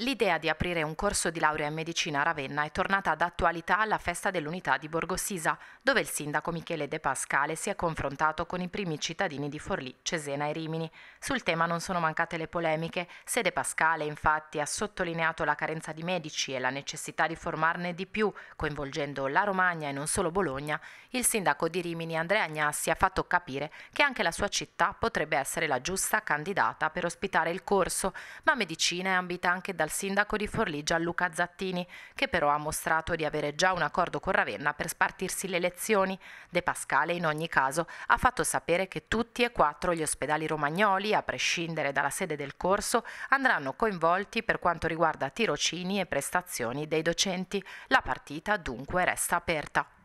L'idea di aprire un corso di laurea in medicina a Ravenna è tornata ad attualità alla festa dell'unità di Borgosisa, dove il sindaco Michele De Pascale si è confrontato con i primi cittadini di Forlì, Cesena e Rimini. Sul tema non sono mancate le polemiche. Se De Pascale infatti ha sottolineato la carenza di medici e la necessità di formarne di più, coinvolgendo la Romagna e non solo Bologna, il sindaco di Rimini Andrea Agnassi ha fatto capire che anche la sua città potrebbe essere la giusta candidata per ospitare il corso, ma medicina è ambita anche da dal sindaco di Forlì Gianluca Zattini, che però ha mostrato di avere già un accordo con Ravenna per spartirsi le lezioni. De Pascale, in ogni caso, ha fatto sapere che tutti e quattro gli ospedali romagnoli, a prescindere dalla sede del corso, andranno coinvolti per quanto riguarda tirocini e prestazioni dei docenti. La partita dunque resta aperta.